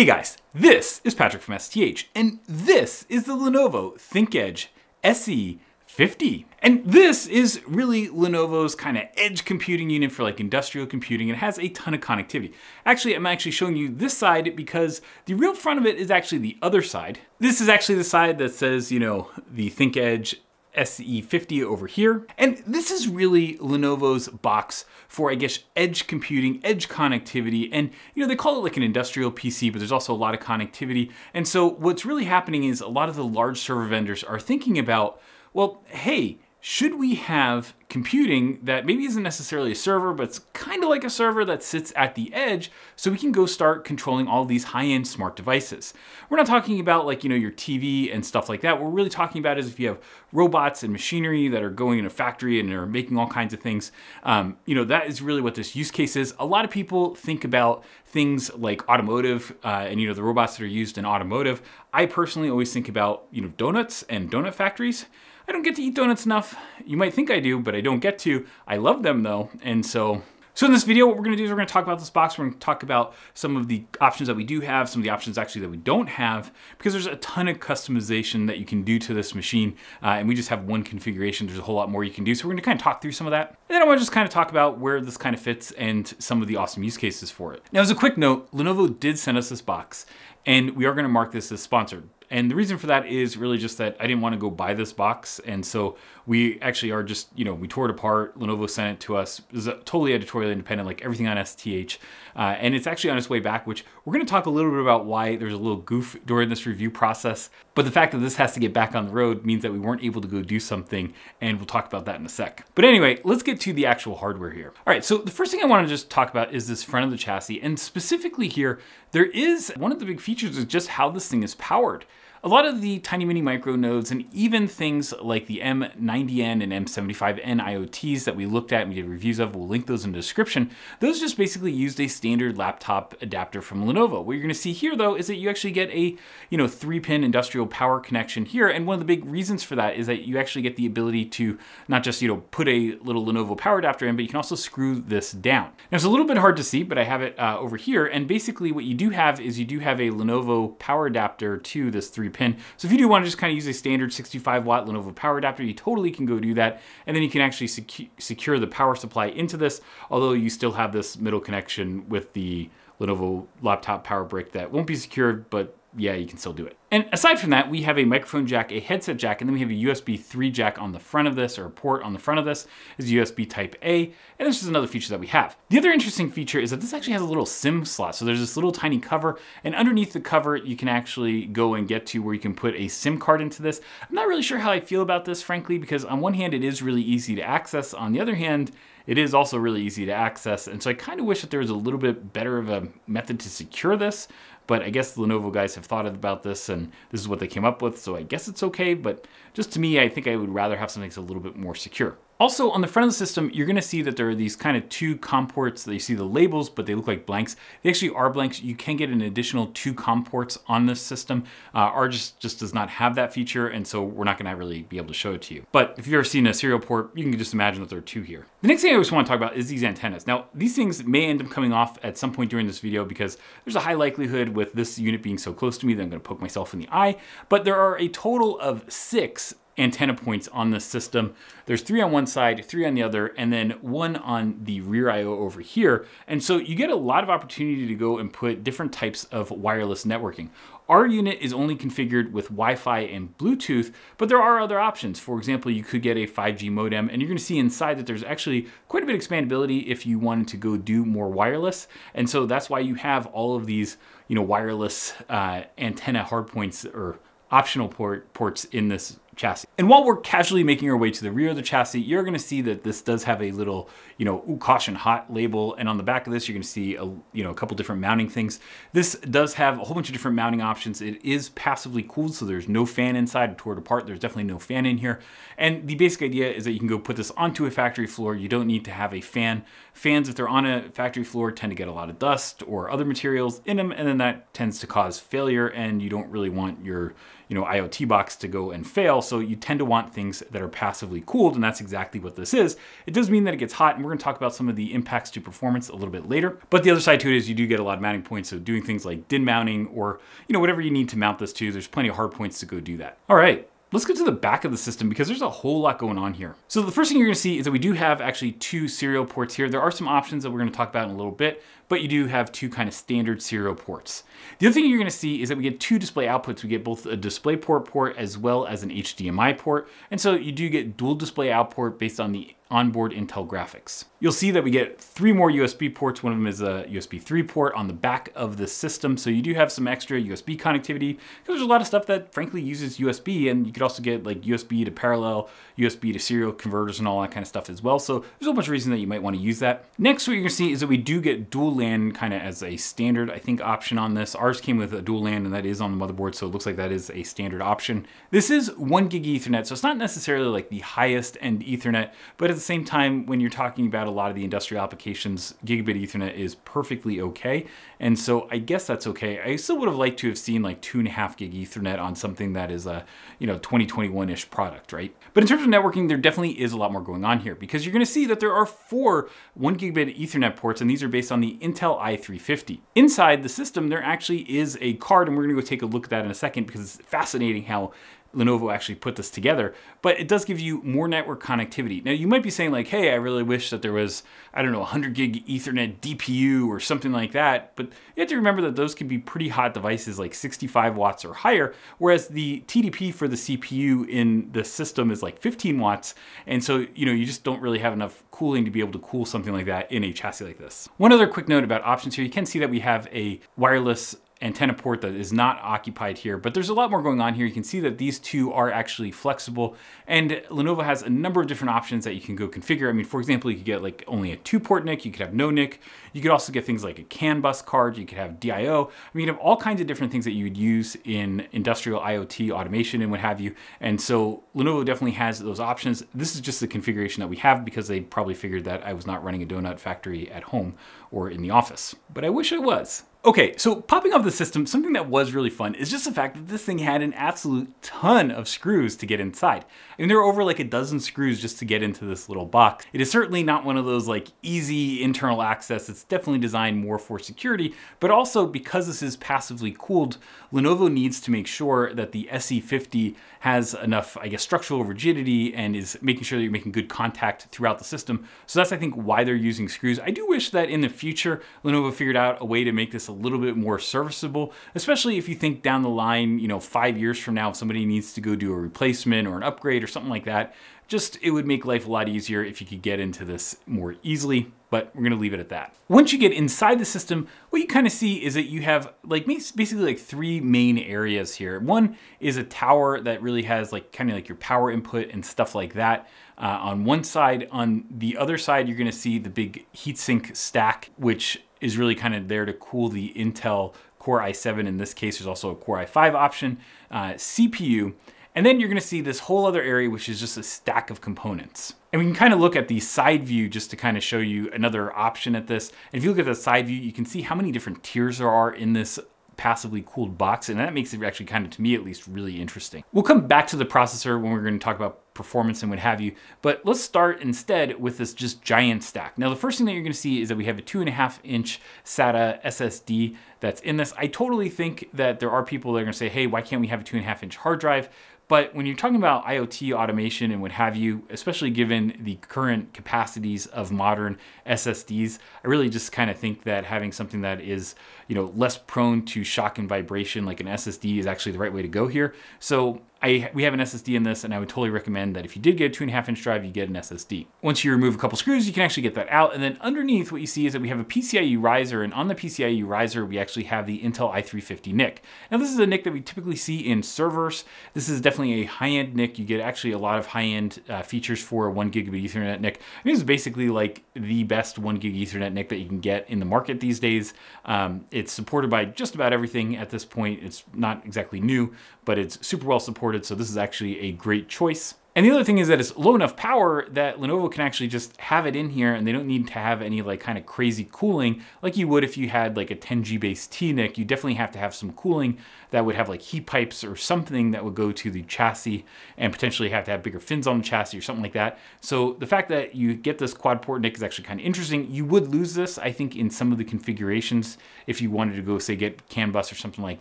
Hey guys, this is Patrick from STH, and this is the Lenovo ThinkEdge SE50. And this is really Lenovo's kind of edge computing unit for like industrial computing. It has a ton of connectivity. Actually, I'm actually showing you this side because the real front of it is actually the other side. This is actually the side that says, you know, the ThinkEdge SE50 over here. And this is really Lenovo's box for, I guess, edge computing, edge connectivity. And, you know, they call it like an industrial PC, but there's also a lot of connectivity. And so what's really happening is a lot of the large server vendors are thinking about, well, hey, should we have computing that maybe isn't necessarily a server, but it's kind of like a server that sits at the edge so we can go start controlling all these high-end smart devices. We're not talking about like, you know, your TV and stuff like that. What we're really talking about is if you have robots and machinery that are going in a factory and are making all kinds of things, um, you know, that is really what this use case is. A lot of people think about things like automotive uh, and, you know, the robots that are used in automotive. I personally always think about, you know, donuts and donut factories. I don't get to eat donuts enough. You might think I do, but I don't get to. I love them though, and so so in this video, what we're gonna do is we're gonna talk about this box. We're gonna talk about some of the options that we do have, some of the options actually that we don't have, because there's a ton of customization that you can do to this machine. Uh, and we just have one configuration. There's a whole lot more you can do. So we're gonna kind of talk through some of that. And then I wanna just kind of talk about where this kind of fits and some of the awesome use cases for it. Now, as a quick note, Lenovo did send us this box and we are gonna mark this as sponsored and the reason for that is really just that I didn't want to go buy this box. And so we actually are just, you know, we tore it apart. Lenovo sent it to us. It was totally editorially independent, like everything on STH. Uh, and it's actually on its way back, which we're going to talk a little bit about why there's a little goof during this review process. But the fact that this has to get back on the road means that we weren't able to go do something. And we'll talk about that in a sec. But anyway, let's get to the actual hardware here. All right, so the first thing I want to just talk about is this front of the chassis. And specifically here, there is one of the big features is just how this thing is powered. A lot of the tiny mini micro nodes and even things like the M90N and M75N IoTs that we looked at and we did reviews of, we'll link those in the description. Those just basically used a standard laptop adapter from Lenovo. What you're gonna see here though is that you actually get a you know three pin industrial power connection here. And one of the big reasons for that is that you actually get the ability to not just you know put a little Lenovo power adapter in, but you can also screw this down. Now it's a little bit hard to see, but I have it uh, over here. And basically what you do have is you do have a Lenovo power adapter to this three pin. So if you do want to just kind of use a standard 65 watt Lenovo power adapter, you totally can go do that. And then you can actually secu secure the power supply into this, although you still have this middle connection with the Lenovo laptop power brick that won't be secured, but yeah, you can still do it. And aside from that, we have a microphone jack, a headset jack, and then we have a USB 3 jack on the front of this, or a port on the front of this, is USB type A, and this is another feature that we have. The other interesting feature is that this actually has a little SIM slot. So there's this little tiny cover, and underneath the cover, you can actually go and get to where you can put a SIM card into this. I'm not really sure how I feel about this, frankly, because on one hand, it is really easy to access. On the other hand, it is also really easy to access. And so I kind of wish that there was a little bit better of a method to secure this, but I guess the Lenovo guys have thought about this and this is what they came up with. So I guess it's okay, but just to me, I think I would rather have something that's a little bit more secure. Also on the front of the system, you're gonna see that there are these kind of two COM ports that you see the labels, but they look like blanks. They actually are blanks. You can get an additional two COM ports on this system. Uh, ours just, just does not have that feature, and so we're not gonna really be able to show it to you. But if you've ever seen a serial port, you can just imagine that there are two here. The next thing I just wanna talk about is these antennas. Now, these things may end up coming off at some point during this video because there's a high likelihood with this unit being so close to me that I'm gonna poke myself in the eye, but there are a total of six antenna points on this system. There's three on one side, three on the other, and then one on the rear IO over here. And so you get a lot of opportunity to go and put different types of wireless networking. Our unit is only configured with Wi-Fi and Bluetooth, but there are other options. For example, you could get a 5G modem, and you're gonna see inside that there's actually quite a bit of expandability if you wanted to go do more wireless. And so that's why you have all of these you know, wireless uh, antenna hardpoints or optional port, ports in this chassis. And while we're casually making our way to the rear of the chassis, you're gonna see that this does have a little, you know, ooh, caution hot label. And on the back of this, you're gonna see a, you know, a couple different mounting things. This does have a whole bunch of different mounting options. It is passively cooled, so there's no fan inside, tore it apart. There's definitely no fan in here. And the basic idea is that you can go put this onto a factory floor. You don't need to have a fan. Fans, if they're on a factory floor, tend to get a lot of dust or other materials in them, and then that tends to cause failure, and you don't really want your, you know, IoT box to go and fail also you tend to want things that are passively cooled, and that's exactly what this is. It does mean that it gets hot, and we're gonna talk about some of the impacts to performance a little bit later. But the other side to it is you do get a lot of mounting points, so doing things like DIN mounting or you know whatever you need to mount this to, there's plenty of hard points to go do that. All right, Let's get to the back of the system because there's a whole lot going on here. So the first thing you're gonna see is that we do have actually two serial ports here. There are some options that we're gonna talk about in a little bit, but you do have two kind of standard serial ports. The other thing you're gonna see is that we get two display outputs. We get both a DisplayPort port as well as an HDMI port. And so you do get dual display output based on the onboard Intel graphics. You'll see that we get three more USB ports. One of them is a USB 3 port on the back of the system. So you do have some extra USB connectivity because there's a lot of stuff that frankly uses USB and you could also get like USB to parallel, USB to serial converters and all that kind of stuff as well. So there's a bunch of reasons that you might want to use that. Next, what you're gonna see is that we do get dual land kind of as a standard, I think, option on this. Ours came with a dual land and that is on the motherboard, so it looks like that is a standard option. This is one gig ethernet, so it's not necessarily like the highest end ethernet, but at the same time, when you're talking about a lot of the industrial applications, gigabit ethernet is perfectly okay. And so I guess that's okay. I still would have liked to have seen like two and a half gig ethernet on something that is a, you know, 2021-ish product, right? But in terms of networking, there definitely is a lot more going on here because you're gonna see that there are four one gigabit ethernet ports and these are based on the Intel i350. Inside the system, there actually is a card, and we're gonna go take a look at that in a second because it's fascinating how Lenovo actually put this together, but it does give you more network connectivity. Now you might be saying like, hey, I really wish that there was, I don't know, 100 gig ethernet DPU or something like that, but you have to remember that those can be pretty hot devices like 65 watts or higher, whereas the TDP for the CPU in the system is like 15 watts, and so you know you just don't really have enough cooling to be able to cool something like that in a chassis like this. One other quick note about options here, you can see that we have a wireless antenna port that is not occupied here, but there's a lot more going on here. You can see that these two are actually flexible and Lenovo has a number of different options that you can go configure. I mean, for example, you could get like only a two port NIC, you could have no NIC, you could also get things like a CAN bus card, you could have DIO. I mean, you have all kinds of different things that you would use in industrial IoT automation and what have you. And so Lenovo definitely has those options. This is just the configuration that we have because they probably figured that I was not running a donut factory at home or in the office, but I wish I was. Okay, so popping off the system, something that was really fun is just the fact that this thing had an absolute ton of screws to get inside. I mean, there were over like a dozen screws just to get into this little box. It is certainly not one of those like easy internal access. It's definitely designed more for security, but also because this is passively cooled, Lenovo needs to make sure that the SE50 has enough, I guess, structural rigidity and is making sure that you're making good contact throughout the system. So that's, I think, why they're using screws. I do wish that in the future, Lenovo figured out a way to make this a little bit more serviceable, especially if you think down the line, you know, five years from now, if somebody needs to go do a replacement or an upgrade or something like that, just it would make life a lot easier if you could get into this more easily, but we're gonna leave it at that. Once you get inside the system, what you kind of see is that you have like basically like three main areas here. One is a tower that really has like kind of like your power input and stuff like that. Uh, on one side, on the other side, you're gonna see the big heatsink stack, which is really kind of there to cool the Intel Core i7. In this case, there's also a Core i5 option, uh, CPU, and then you're gonna see this whole other area, which is just a stack of components. And we can kind of look at the side view just to kind of show you another option at this. And if you look at the side view, you can see how many different tiers there are in this passively cooled box. And that makes it actually kind of, to me at least, really interesting. We'll come back to the processor when we're gonna talk about performance and what have you. But let's start instead with this just giant stack. Now, the first thing that you're gonna see is that we have a two and a half inch SATA SSD that's in this. I totally think that there are people that are gonna say, hey, why can't we have a two and a half inch hard drive? But when you're talking about IoT automation and what have you, especially given the current capacities of modern SSDs, I really just kind of think that having something that is you know, less prone to shock and vibration, like an SSD is actually the right way to go here. So I, we have an SSD in this and I would totally recommend that if you did get a two and a half inch drive, you get an SSD. Once you remove a couple screws, you can actually get that out. And then underneath what you see is that we have a PCIe riser and on the PCIe riser, we actually have the Intel i350 NIC. Now this is a NIC that we typically see in servers. This is definitely a high-end NIC. You get actually a lot of high-end uh, features for a one gigabit ethernet NIC. This is basically like the best one gig ethernet NIC that you can get in the market these days. Um, it's supported by just about everything at this point. It's not exactly new, but it's super well supported. So this is actually a great choice. And the other thing is that it's low enough power that Lenovo can actually just have it in here and they don't need to have any like kind of crazy cooling like you would if you had like a 10G base T-NIC. You definitely have to have some cooling that would have like heat pipes or something that would go to the chassis and potentially have to have bigger fins on the chassis or something like that. So the fact that you get this quad port NIC is actually kind of interesting. You would lose this, I think, in some of the configurations if you wanted to go say get CAN bus or something like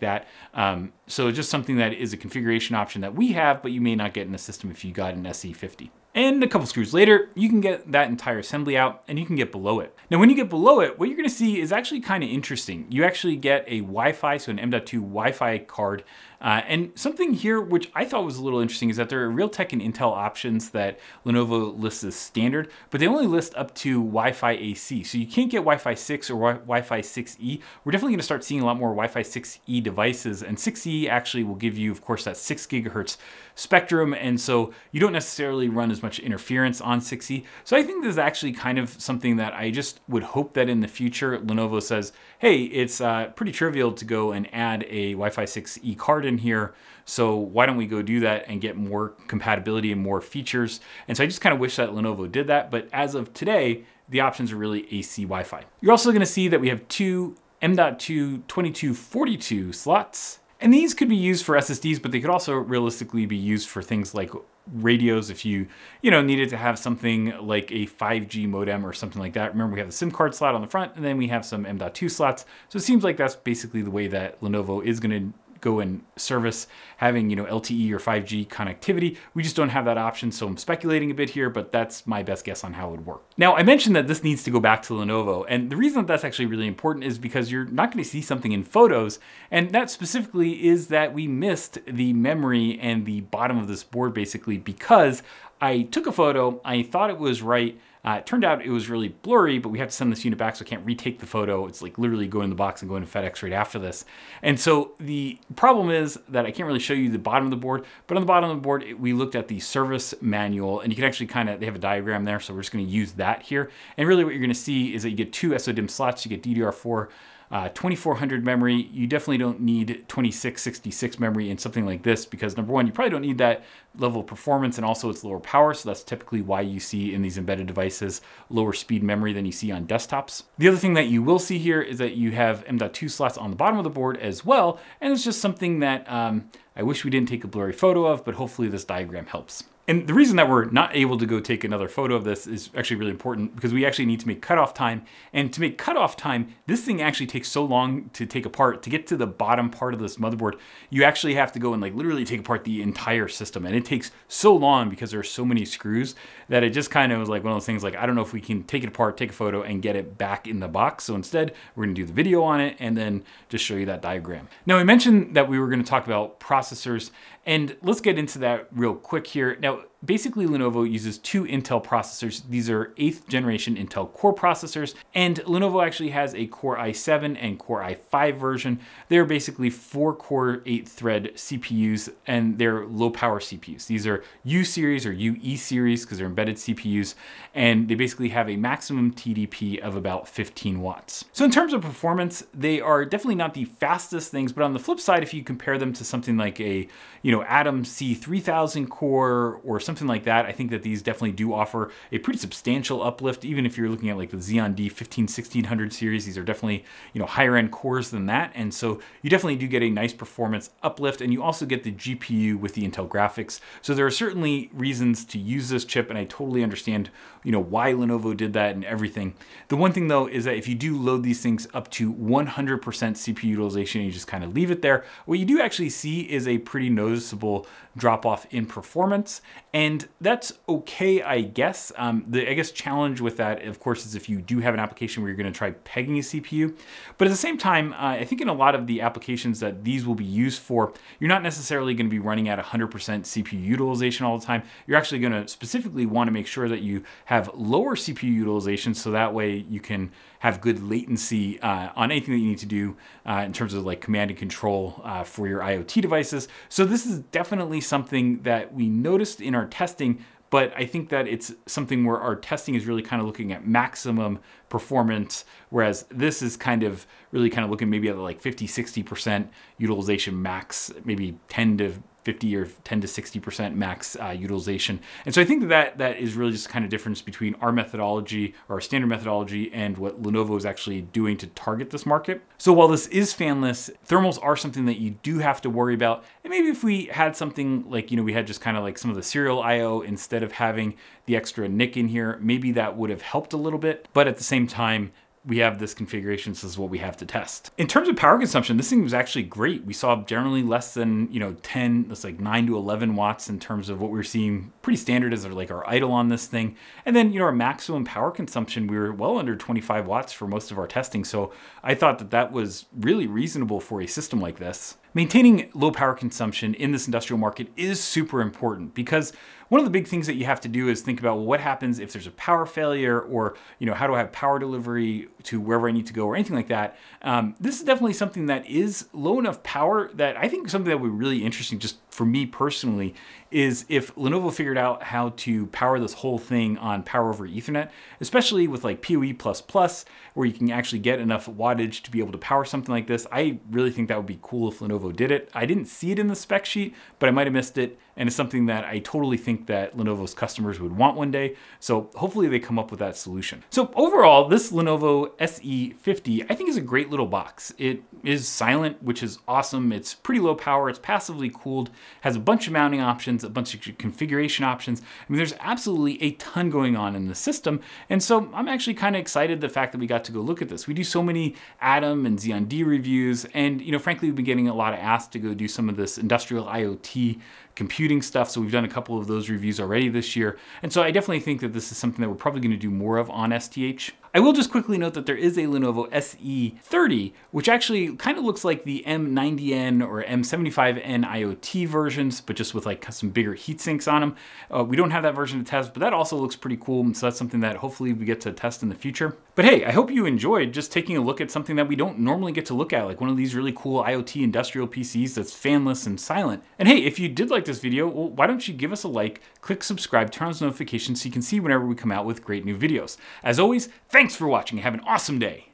that. Um, so just something that is a configuration option that we have, but you may not get in a system if you got an SE50. And a couple screws later, you can get that entire assembly out and you can get below it. Now, when you get below it, what you're gonna see is actually kind of interesting. You actually get a Wi-Fi, so an M.2 Wi-Fi card uh, and something here which I thought was a little interesting is that there are Realtek and Intel options that Lenovo lists as standard, but they only list up to Wi-Fi AC. So you can't get Wi-Fi 6 or Wi-Fi 6E. We're definitely gonna start seeing a lot more Wi-Fi 6E devices and 6E actually will give you, of course, that six gigahertz spectrum. And so you don't necessarily run as much interference on 6E. So I think this is actually kind of something that I just would hope that in the future, Lenovo says, hey, it's uh, pretty trivial to go and add a Wi-Fi 6E card in here. So why don't we go do that and get more compatibility and more features? And so I just kind of wish that Lenovo did that. But as of today, the options are really AC Wi-Fi. You're also gonna see that we have two M.2 2242 slots. And these could be used for SSDs, but they could also realistically be used for things like radios if you you know needed to have something like a 5G modem or something like that. Remember we have the SIM card slot on the front and then we have some M.2 slots. So it seems like that's basically the way that Lenovo is going to go and service having, you know, LTE or 5G connectivity. We just don't have that option. So I'm speculating a bit here, but that's my best guess on how it would work. Now I mentioned that this needs to go back to Lenovo. And the reason that that's actually really important is because you're not gonna see something in photos. And that specifically is that we missed the memory and the bottom of this board basically because I took a photo, I thought it was right, uh, it turned out it was really blurry, but we have to send this unit back, so I can't retake the photo. It's like literally going in the box and going to FedEx right after this. And so the problem is that I can't really show you the bottom of the board, but on the bottom of the board, it, we looked at the service manual, and you can actually kind of, they have a diagram there, so we're just gonna use that here. And really what you're gonna see is that you get two SODIMM slots, you get DDR4, uh, 2400 memory, you definitely don't need 2666 memory in something like this because number one, you probably don't need that level of performance and also it's lower power. So that's typically why you see in these embedded devices lower speed memory than you see on desktops. The other thing that you will see here is that you have M.2 slots on the bottom of the board as well. And it's just something that um, I wish we didn't take a blurry photo of, but hopefully this diagram helps. And the reason that we're not able to go take another photo of this is actually really important because we actually need to make cutoff time. And to make cutoff time, this thing actually takes so long to take apart. To get to the bottom part of this motherboard, you actually have to go and like literally take apart the entire system. And it takes so long because there are so many screws that it just kind of was like one of those things like, I don't know if we can take it apart, take a photo and get it back in the box. So instead, we're gonna do the video on it and then just show you that diagram. Now I mentioned that we were gonna talk about processors and let's get into that real quick here. Now know, Basically, Lenovo uses two Intel processors. These are 8th generation Intel Core processors, and Lenovo actually has a Core i7 and Core i5 version. They're basically four core, eight thread CPUs, and they're low power CPUs. These are U series or UE series because they're embedded CPUs, and they basically have a maximum TDP of about 15 watts. So, in terms of performance, they are definitely not the fastest things, but on the flip side, if you compare them to something like a, you know, Atom C3000 core or something like that, I think that these definitely do offer a pretty substantial uplift, even if you're looking at like the Xeon D15, 1600 series, these are definitely, you know, higher end cores than that. And so you definitely do get a nice performance uplift and you also get the GPU with the Intel graphics. So there are certainly reasons to use this chip and I totally understand, you know, why Lenovo did that and everything. The one thing though is that if you do load these things up to 100% CPU utilization, you just kind of leave it there, what you do actually see is a pretty noticeable drop off in performance. And that's okay, I guess. Um, the, I guess, challenge with that, of course, is if you do have an application where you're gonna try pegging a CPU. But at the same time, uh, I think in a lot of the applications that these will be used for, you're not necessarily gonna be running at 100% CPU utilization all the time. You're actually gonna specifically wanna make sure that you have lower CPU utilization so that way you can have good latency uh, on anything that you need to do uh, in terms of like command and control uh, for your IoT devices. So this is definitely something that we noticed in our testing, but I think that it's something where our testing is really kind of looking at maximum performance, whereas this is kind of really kind of looking maybe at like 50, 60% utilization max, maybe 10 to 50 or 10 to 60% max uh, utilization. And so I think that that is really just kind of difference between our methodology or our standard methodology and what Lenovo is actually doing to target this market. So while this is fanless, thermals are something that you do have to worry about. And maybe if we had something like, you know, we had just kind of like some of the serial IO instead of having the extra NIC in here, maybe that would have helped a little bit. But at the same time, we have this configuration, this is what we have to test. In terms of power consumption, this thing was actually great. We saw generally less than, you know, 10, it's like nine to 11 watts in terms of what we were seeing pretty standard as like our idle on this thing. And then, you know, our maximum power consumption, we were well under 25 watts for most of our testing. So I thought that that was really reasonable for a system like this. Maintaining low power consumption in this industrial market is super important because one of the big things that you have to do is think about well, what happens if there's a power failure or, you know, how do I have power delivery to wherever I need to go or anything like that. Um, this is definitely something that is low enough power that I think something that would be really interesting just for me personally is if Lenovo figured out how to power this whole thing on power over ethernet, especially with like PoE++, plus plus, where you can actually get enough wattage to be able to power something like this. I really think that would be cool if Lenovo did it. I didn't see it in the spec sheet, but I might have missed it and it's something that I totally think that Lenovo's customers would want one day. So hopefully they come up with that solution. So overall, this Lenovo SE50 I think is a great little box. It is silent, which is awesome. It's pretty low power, it's passively cooled, has a bunch of mounting options, a bunch of configuration options. I mean, there's absolutely a ton going on in the system. And so I'm actually kind of excited the fact that we got to go look at this. We do so many Atom and Xeon D reviews, and you know, frankly, we've been getting a lot of asked to go do some of this industrial IoT computing stuff. So we've done a couple of those reviews already this year. And so I definitely think that this is something that we're probably going to do more of on STH. I will just quickly note that there is a Lenovo SE30, which actually kind of looks like the M90N or M75N IoT versions, but just with like some bigger heat sinks on them. Uh, we don't have that version to test, but that also looks pretty cool. And so that's something that hopefully we get to test in the future. But hey, I hope you enjoyed just taking a look at something that we don't normally get to look at, like one of these really cool IoT industrial PCs that's fanless and silent. And hey, if you did like this video, well, why don't you give us a like, click subscribe, turn on notifications so you can see whenever we come out with great new videos. As always, Thanks for watching. Have an awesome day.